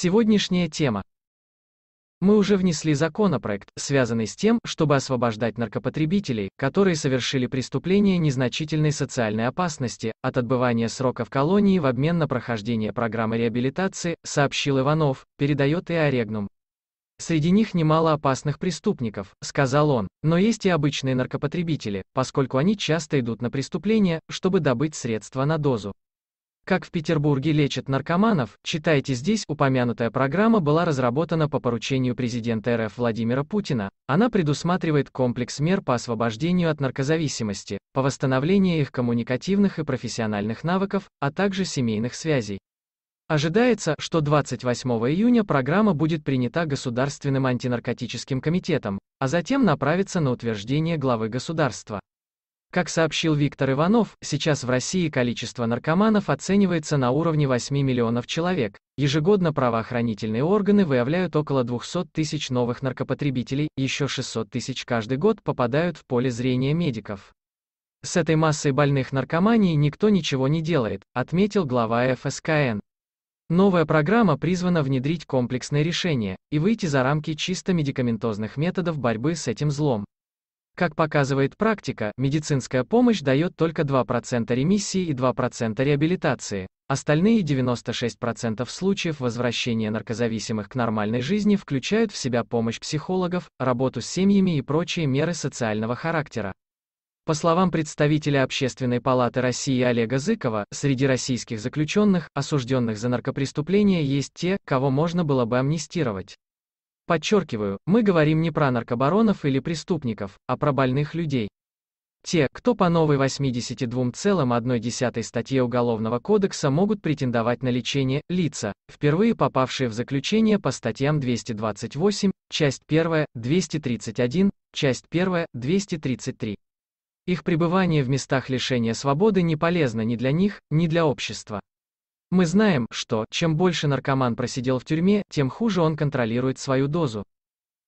Сегодняшняя тема. Мы уже внесли законопроект, связанный с тем, чтобы освобождать наркопотребителей, которые совершили преступление незначительной социальной опасности, от отбывания срока в колонии в обмен на прохождение программы реабилитации, сообщил Иванов, передает и Орегнум. Среди них немало опасных преступников, сказал он, но есть и обычные наркопотребители, поскольку они часто идут на преступления, чтобы добыть средства на дозу. Как в Петербурге лечат наркоманов, читайте здесь, упомянутая программа была разработана по поручению президента РФ Владимира Путина. Она предусматривает комплекс мер по освобождению от наркозависимости, по восстановлению их коммуникативных и профессиональных навыков, а также семейных связей. Ожидается, что 28 июня программа будет принята Государственным антинаркотическим комитетом, а затем направится на утверждение главы государства. Как сообщил Виктор Иванов, сейчас в России количество наркоманов оценивается на уровне 8 миллионов человек. Ежегодно правоохранительные органы выявляют около 200 тысяч новых наркопотребителей, еще 600 тысяч каждый год попадают в поле зрения медиков. С этой массой больных наркоманий никто ничего не делает, отметил глава ФСКН. Новая программа призвана внедрить комплексное решение и выйти за рамки чисто медикаментозных методов борьбы с этим злом. Как показывает практика, медицинская помощь дает только 2% ремиссии и 2% реабилитации. Остальные 96% случаев возвращения наркозависимых к нормальной жизни включают в себя помощь психологов, работу с семьями и прочие меры социального характера. По словам представителя Общественной палаты России Олега Зыкова, среди российских заключенных, осужденных за наркопреступления, есть те, кого можно было бы амнистировать. Подчеркиваю, мы говорим не про наркобаронов или преступников, а про больных людей. Те, кто по новой 82,1 статье Уголовного кодекса могут претендовать на лечение, лица, впервые попавшие в заключение по статьям 228, часть 1, 231, часть 1, 233. Их пребывание в местах лишения свободы не полезно ни для них, ни для общества. Мы знаем, что, чем больше наркоман просидел в тюрьме, тем хуже он контролирует свою дозу.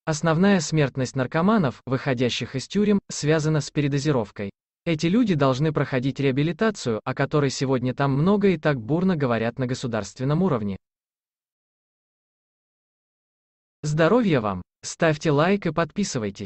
Основная смертность наркоманов, выходящих из тюрем, связана с передозировкой. Эти люди должны проходить реабилитацию, о которой сегодня там много и так бурно говорят на государственном уровне. Здоровья вам! Ставьте лайк и подписывайтесь.